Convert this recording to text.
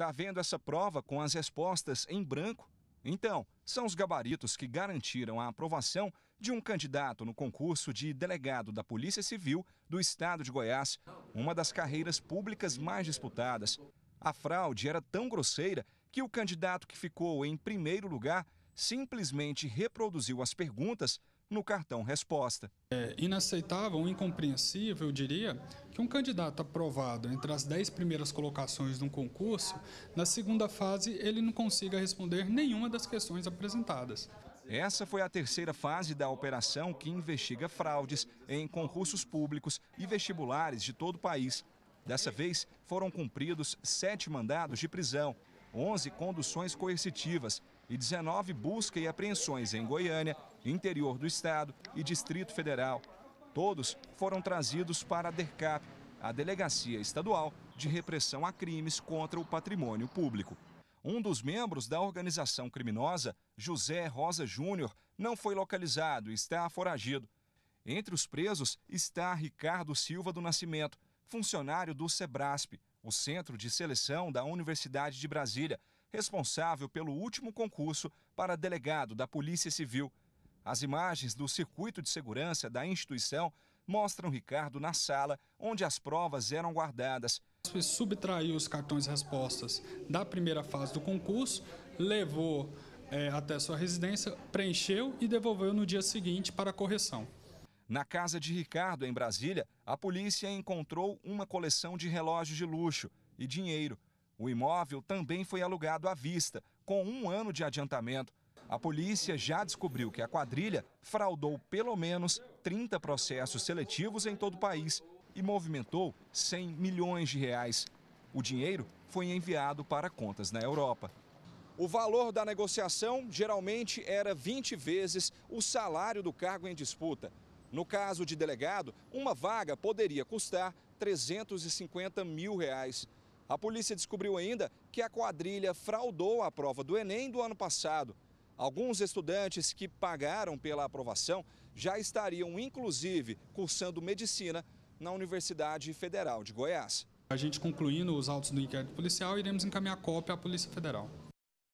Tá vendo essa prova com as respostas em branco? Então, são os gabaritos que garantiram a aprovação de um candidato no concurso de delegado da Polícia Civil do Estado de Goiás, uma das carreiras públicas mais disputadas. A fraude era tão grosseira que o candidato que ficou em primeiro lugar simplesmente reproduziu as perguntas no cartão resposta. É inaceitável, incompreensível, eu diria, que um candidato aprovado entre as dez primeiras colocações de um concurso, na segunda fase ele não consiga responder nenhuma das questões apresentadas. Essa foi a terceira fase da operação que investiga fraudes em concursos públicos e vestibulares de todo o país. Dessa vez, foram cumpridos sete mandados de prisão 11 conduções coercitivas e 19 busca e apreensões em Goiânia, interior do estado e Distrito Federal. Todos foram trazidos para a DERCAP, a Delegacia Estadual de Repressão a Crimes contra o Patrimônio Público. Um dos membros da organização criminosa, José Rosa Júnior, não foi localizado e está foragido. Entre os presos está Ricardo Silva do Nascimento, funcionário do Sebrasp o Centro de Seleção da Universidade de Brasília, responsável pelo último concurso para delegado da Polícia Civil. As imagens do circuito de segurança da instituição mostram Ricardo na sala onde as provas eram guardadas. Ele subtraiu os cartões respostas da primeira fase do concurso, levou é, até sua residência, preencheu e devolveu no dia seguinte para correção. Na casa de Ricardo, em Brasília, a polícia encontrou uma coleção de relógios de luxo e dinheiro. O imóvel também foi alugado à vista, com um ano de adiantamento. A polícia já descobriu que a quadrilha fraudou pelo menos 30 processos seletivos em todo o país e movimentou 100 milhões de reais. O dinheiro foi enviado para contas na Europa. O valor da negociação geralmente era 20 vezes o salário do cargo em disputa. No caso de delegado, uma vaga poderia custar 350 mil reais. A polícia descobriu ainda que a quadrilha fraudou a prova do Enem do ano passado. Alguns estudantes que pagaram pela aprovação já estariam, inclusive, cursando medicina na Universidade Federal de Goiás. A gente concluindo os autos do inquérito policial, iremos encaminhar cópia à Polícia Federal.